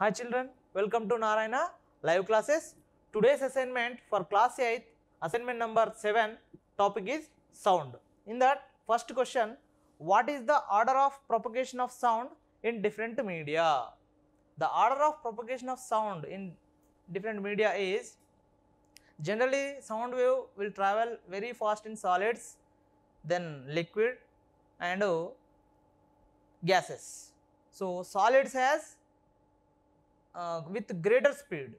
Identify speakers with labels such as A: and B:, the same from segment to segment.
A: Hi children, welcome to Narayana live classes. Today's assignment for class 8, assignment number 7, topic is sound. In that first question, what is the order of propagation of sound in different media? The order of propagation of sound in different media is generally sound wave will travel very fast in solids, then liquid and uh, gases. So, solids has uh, with greater speed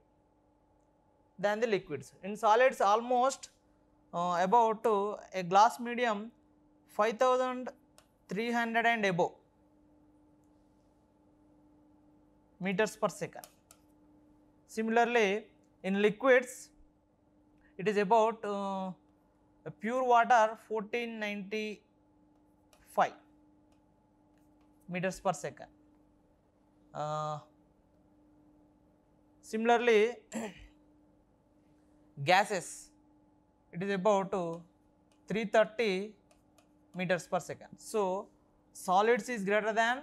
A: than the liquids. In solids almost uh, about uh, a glass medium 5300 and above meters per second. Similarly, in liquids it is about uh, pure water 1495 meters per second. Uh, Similarly, gases it is about 330 meters per second. So, solids is greater than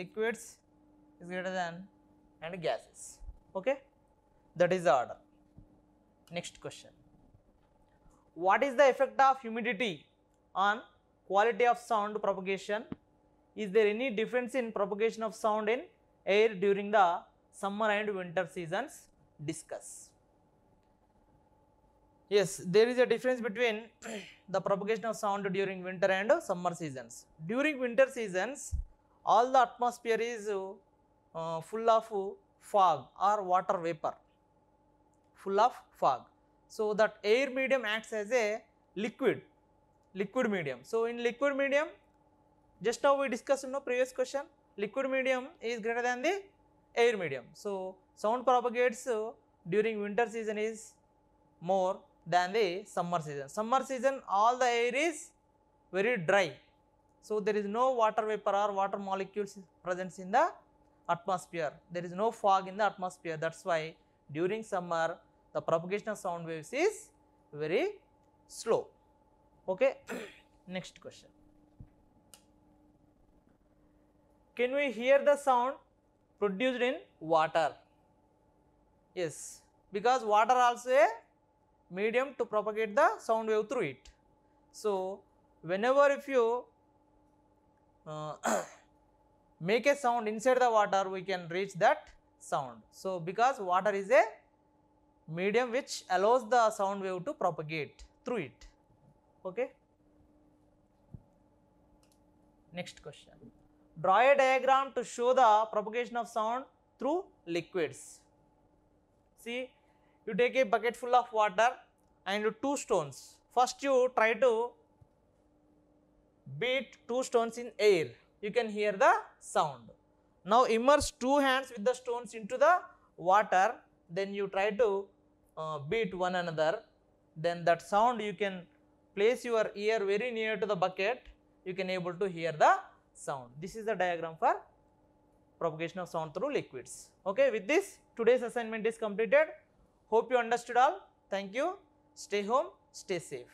A: liquids is greater than and gases okay that is the order. Next question what is the effect of humidity on quality of sound propagation? Is there any difference in propagation of sound in air during the summer and winter seasons discuss. Yes, there is a difference between the propagation of sound during winter and summer seasons. During winter seasons, all the atmosphere is uh, uh, full of fog or water vapor, full of fog. So, that air medium acts as a liquid, liquid medium. So, in liquid medium, just now we discussed in the previous question, liquid medium is greater than the air medium. So, sound propagates uh, during winter season is more than the summer season. Summer season all the air is very dry. So, there is no water vapor or water molecules present in the atmosphere. There is no fog in the atmosphere. That is why during summer the propagation of sound waves is very slow. Okay. Next question. Can we hear the sound produced in water. Yes, because water also a medium to propagate the sound wave through it. So, whenever if you uh, make a sound inside the water, we can reach that sound. So, because water is a medium which allows the sound wave to propagate through it. Okay. Next question. Draw a diagram to show the propagation of sound through liquids. See, you take a bucket full of water and two stones. First you try to beat two stones in air. You can hear the sound. Now immerse two hands with the stones into the water. Then you try to uh, beat one another. Then that sound you can place your ear very near to the bucket. You can able to hear the sound. This is the diagram for propagation of sound through liquids. Okay, with this today's assignment is completed. Hope you understood all. Thank you. Stay home, stay safe.